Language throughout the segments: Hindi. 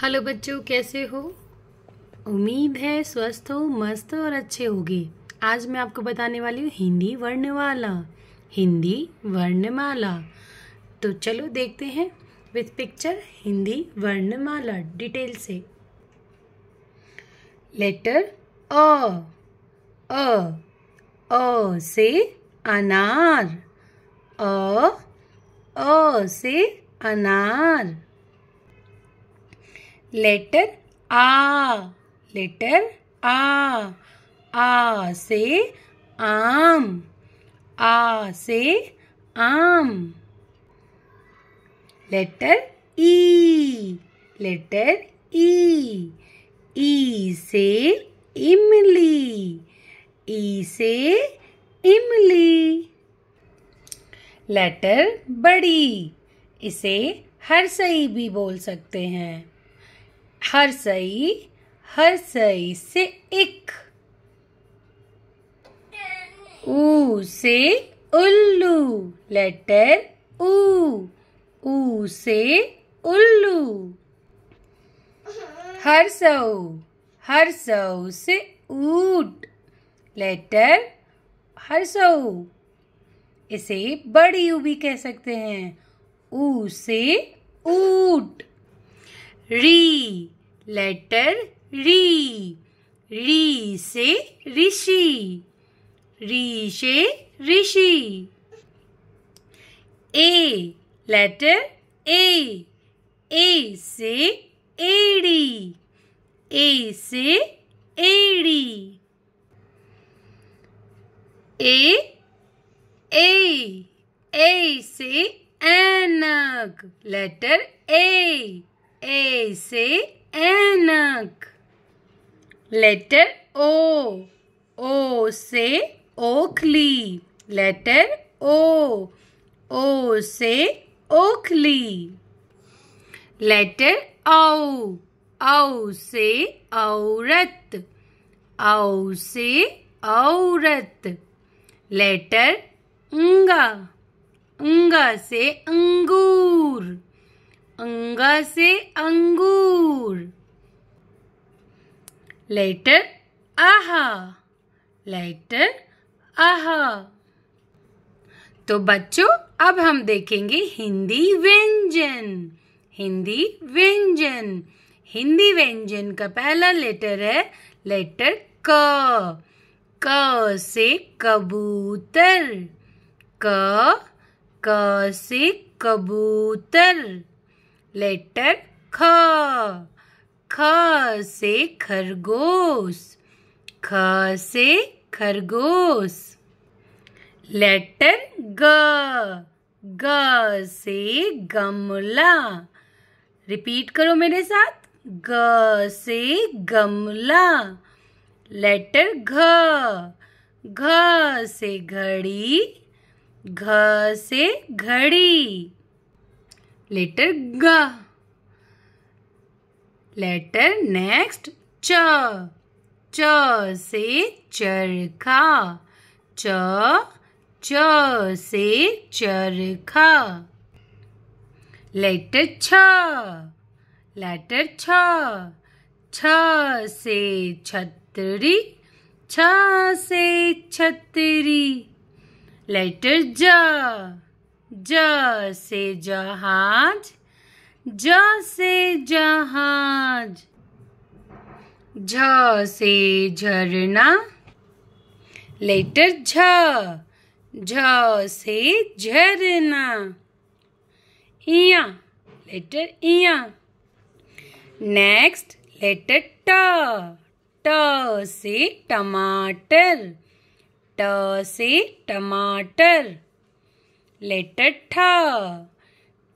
हेलो बच्चों कैसे हो उम्मीद है स्वस्थ हो मस्त और अच्छे होगे आज मैं आपको बताने वाली हूँ हिंदी वर्णमाला हिंदी वर्णमाला तो चलो देखते हैं विथ पिक्चर हिंदी वर्णमाला डिटेल से लेटर अ अ अ से अनार अ अ से अनार लेटर आ लेटर आ आ से आम आ से आम लेटर ई लेटर ई ई से इमली ई से इमली लेटर बड़ी इसे हर सही भी बोल सकते हैं हर सई हर सई से एक ऊ से उल्लू लेटर ऊ ऊ से उल्लू हर सऊ हर सऊ से ऊट लेटर हर सऊ इसे बड़ी यू भी कह सकते हैं ऊ से ऊट री लेटर री री से ऋषि री से ऋषि ए लेटर ए ए से एड़ी ए से एड़ी ए ए ए से एनक लेटर ए A से ऐनक लेटर O O से ओखली लेटर O O से ओखली लेटर औ औ से औरत औ से औरत लेटर उंगा उंगा से अंगूर अंगा से अंगूर लेटर आहा लेटर आहा तो बच्चों अब हम देखेंगे हिंदी व्यंजन हिंदी व्यंजन हिंदी व्यंजन का पहला लेटर है लेटर क क से कबूतर क क से कबूतर लेटर ख ख से खरगोश ख से खरगोश लेटर ग ग से गमला रिपीट करो मेरे साथ ग से गमला लेटर घ घ से घड़ी घ से घड़ी लेटर ग लेटर नेक्स्ट च च से चरखा च च से चरखा लेटर छ लेटर छ छ से छतरी छ से छतरी लेटर ज ज से जहाज ज से जहाज ज से झरना लेटर झ ज से झरना इया लेटर इया नेक्स्ट लेटर ट ट से टमाटर ट से टमाटर लेटर ठ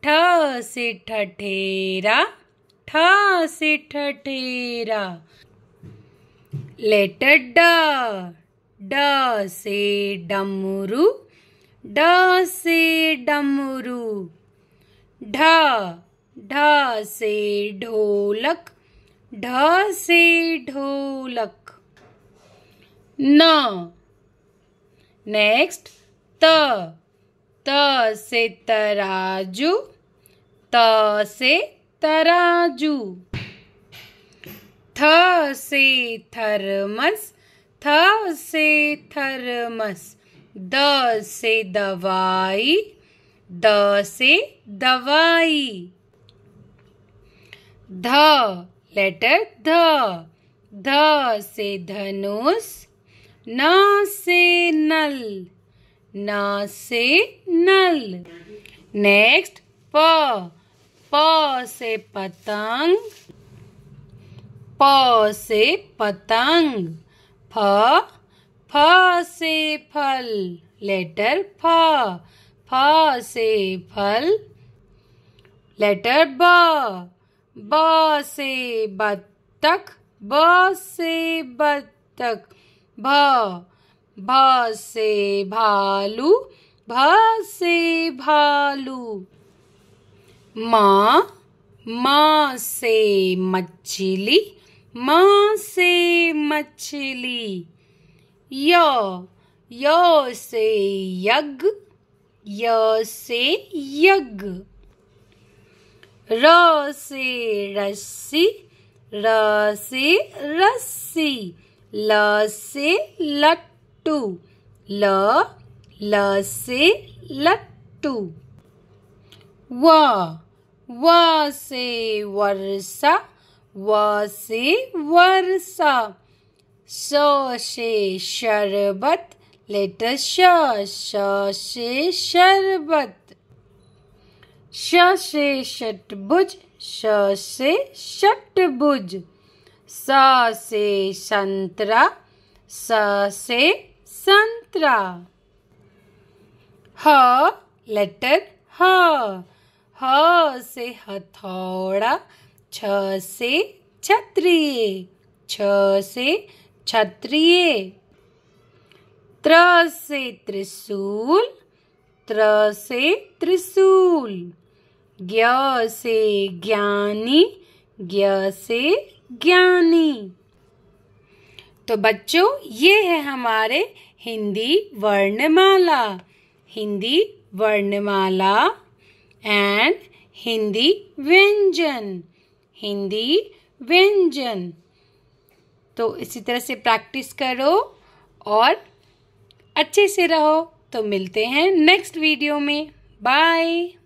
ठ से ठठेरा ठ से ठठेरा लेटर ड ड से डमरू ड से डमरू ढ ढ से ढोलक ढ से ढोलक न नेक्स्ट त त से तराजू त से तराजू थ से थर्मस थ से थर्मस द से दवाई द से दवाई ध लेटर ध ध से धनुष न से नल न से नल नेक्स्ट प प से पतंग प से पतंग फ फ से फल लेटर फ फ से फल लेटर ब ब से बत्तख ब से बत्तख भ भ से भालू भसे भालू माँ माँ से मछली माँ से मछली य य से यज्ञ य से यज्ञ र से रस्सी र से रस्सी ल से लट लट्टू ल ल से लट्टू व व से वर्षा व से वर्षा स से शरबत लेटर श श से शरबत श से षटभुज श से षटभुज स से संतरा स से संतरा ह लेटर ह ह से हथौड़ा छ से क्षत्रिय छ से क्षत्रिय त्र से त्रिशूल त्र से त्रिशूल ज्ञ से ज्ञानी ज्ञ से ज्ञानी तो बच्चों ये है हमारे हिंदी वर्णमाला हिंदी वर्णमाला एंड हिंदी व्यंजन हिंदी व्यंजन तो इसी तरह से प्रैक्टिस करो और अच्छे से रहो तो मिलते हैं नेक्स्ट वीडियो में बाय